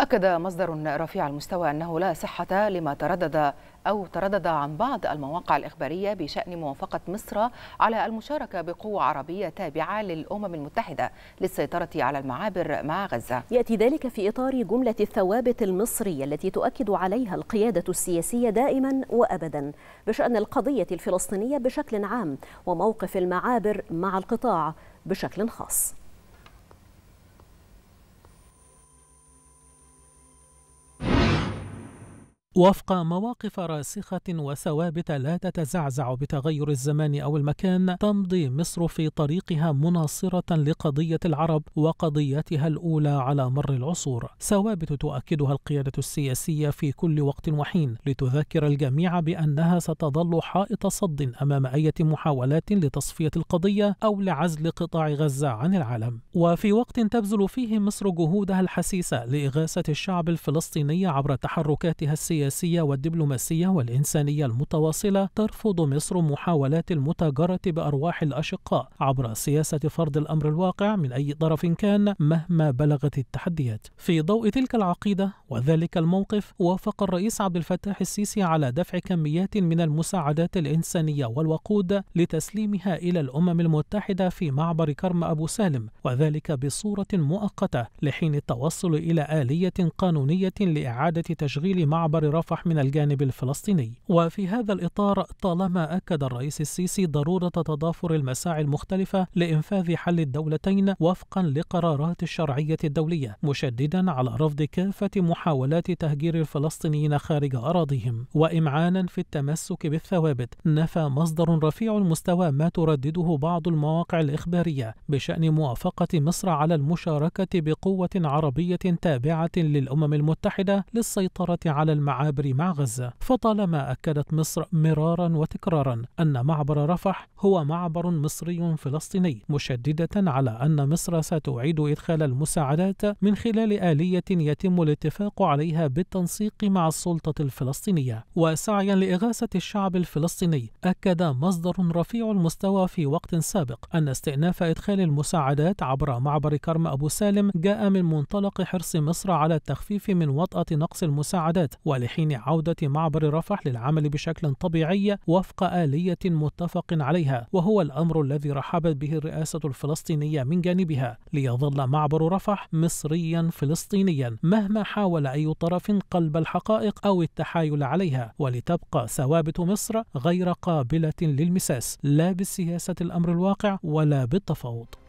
أكد مصدر رفيع المستوى أنه لا صحة لما تردد أو تردد عن بعض المواقع الإخبارية بشأن موافقة مصر على المشاركة بقوة عربية تابعة للأمم المتحدة للسيطرة على المعابر مع غزة يأتي ذلك في إطار جملة الثوابت المصرية التي تؤكد عليها القيادة السياسية دائما وأبدا بشأن القضية الفلسطينية بشكل عام وموقف المعابر مع القطاع بشكل خاص وفق مواقف راسخة وثوابت لا تتزعزع بتغير الزمان أو المكان تمضي مصر في طريقها مناصرة لقضية العرب وقضيتها الأولى على مر العصور ثوابت تؤكدها القيادة السياسية في كل وقت وحين لتذكر الجميع بأنها ستظل حائط صد أمام أي محاولات لتصفية القضية أو لعزل قطاع غزة عن العالم وفي وقت تبذل فيه مصر جهودها الحسيسة لإغاثة الشعب الفلسطيني عبر تحركاتها السياسية السياسية والدبلوماسية والإنسانية المتواصلة ترفض مصر محاولات المتاجرة بأرواح الأشقاء عبر سياسة فرض الأمر الواقع من أي طرف كان مهما بلغت التحديات في ضوء تلك العقيدة وذلك الموقف وافق الرئيس عبد الفتاح السيسي على دفع كميات من المساعدات الإنسانية والوقود لتسليمها إلى الأمم المتحدة في معبر كرم أبو سالم وذلك بصورة مؤقتة لحين التوصل إلى آلية قانونية لإعادة تشغيل معبر رفح من الجانب الفلسطيني وفي هذا الإطار طالما أكد الرئيس السيسي ضرورة تضافر المساعي المختلفة لإنفاذ حل الدولتين وفقا لقرارات الشرعية الدولية مشددا على رفض كافة محاولات تهجير الفلسطينيين خارج أراضيهم وإمعانا في التمسك بالثوابت نفى مصدر رفيع المستوى ما تردده بعض المواقع الإخبارية بشأن موافقة مصر على المشاركة بقوة عربية تابعة للأمم المتحدة للسيطرة على المعارك المعابر مع غزة فطالما أكدت مصر مرارا وتكرارا أن معبر رفح هو معبر مصري فلسطيني مشددة على أن مصر ستعيد إدخال المساعدات من خلال آلية يتم الاتفاق عليها بالتنسيق مع السلطة الفلسطينية وسعيا لإغاثة الشعب الفلسطيني أكد مصدر رفيع المستوى في وقت سابق أن استئناف إدخال المساعدات عبر معبر كرم أبو سالم جاء من منطلق حرص مصر على التخفيف من وطأة نقص المساعدات والإغاثة لحين عودة معبر رفح للعمل بشكل طبيعي وفق آلية متفق عليها وهو الأمر الذي رحبت به الرئاسة الفلسطينية من جانبها ليظل معبر رفح مصريا فلسطينيا مهما حاول أي طرف قلب الحقائق أو التحايل عليها ولتبقى ثوابت مصر غير قابلة للمساس لا بالسياسة الأمر الواقع ولا بالتفاوض